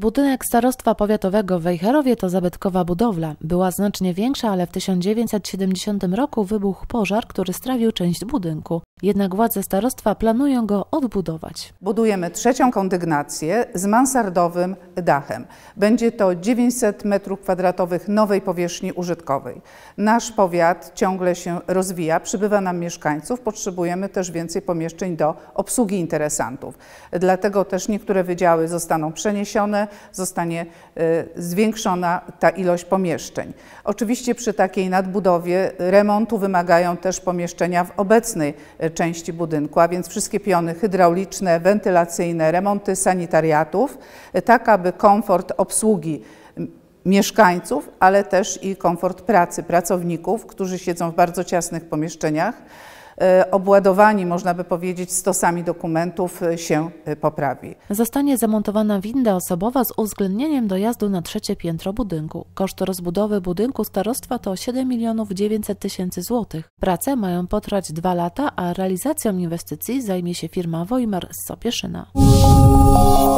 Budynek starostwa powiatowego w Wejherowie to zabytkowa budowla. Była znacznie większa, ale w 1970 roku wybuchł pożar, który strawił część budynku. Jednak władze starostwa planują go odbudować. Budujemy trzecią kondygnację z mansardowym dachem. Będzie to 900 m2 nowej powierzchni użytkowej. Nasz powiat ciągle się rozwija, przybywa nam mieszkańców, potrzebujemy też więcej pomieszczeń do obsługi interesantów. Dlatego też niektóre wydziały zostaną przeniesione, zostanie y, zwiększona ta ilość pomieszczeń. Oczywiście przy takiej nadbudowie remontu wymagają też pomieszczenia w obecnej y, części budynku, a więc wszystkie piony hydrauliczne, wentylacyjne, remonty sanitariatów, y, tak aby komfort obsługi mieszkańców, ale też i komfort pracy pracowników, którzy siedzą w bardzo ciasnych pomieszczeniach, E, obładowani, można by powiedzieć, stosami dokumentów e, się e, poprawi. Zostanie zamontowana winda osobowa z uwzględnieniem dojazdu na trzecie piętro budynku. Koszt rozbudowy budynku starostwa to 7 milionów 900 tysięcy złotych. Prace mają potrwać dwa lata, a realizacją inwestycji zajmie się firma Wojmar z Sopieszyna.